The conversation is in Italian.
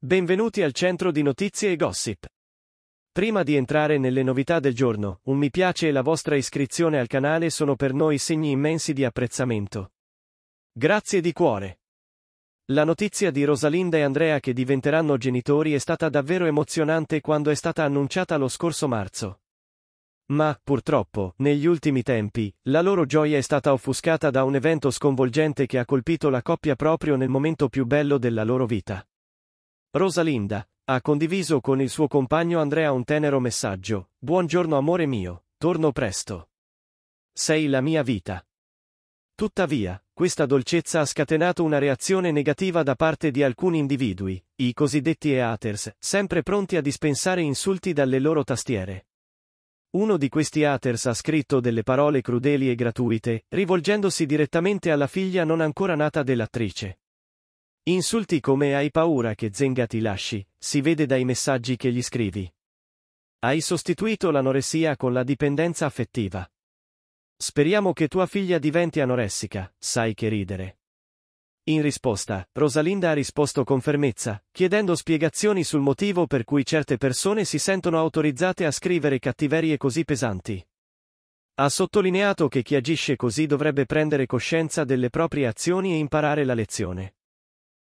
Benvenuti al centro di notizie e gossip. Prima di entrare nelle novità del giorno, un mi piace e la vostra iscrizione al canale sono per noi segni immensi di apprezzamento. Grazie di cuore. La notizia di Rosalinda e Andrea che diventeranno genitori è stata davvero emozionante quando è stata annunciata lo scorso marzo. Ma, purtroppo, negli ultimi tempi, la loro gioia è stata offuscata da un evento sconvolgente che ha colpito la coppia proprio nel momento più bello della loro vita. Rosalinda ha condiviso con il suo compagno Andrea un tenero messaggio, Buongiorno amore mio, torno presto. Sei la mia vita. Tuttavia, questa dolcezza ha scatenato una reazione negativa da parte di alcuni individui, i cosiddetti haters, sempre pronti a dispensare insulti dalle loro tastiere. Uno di questi haters ha scritto delle parole crudeli e gratuite, rivolgendosi direttamente alla figlia non ancora nata dell'attrice. Insulti come hai paura che Zenga ti lasci, si vede dai messaggi che gli scrivi. Hai sostituito l'anoressia con la dipendenza affettiva. Speriamo che tua figlia diventi anoressica, sai che ridere. In risposta, Rosalinda ha risposto con fermezza, chiedendo spiegazioni sul motivo per cui certe persone si sentono autorizzate a scrivere cattiverie così pesanti. Ha sottolineato che chi agisce così dovrebbe prendere coscienza delle proprie azioni e imparare la lezione.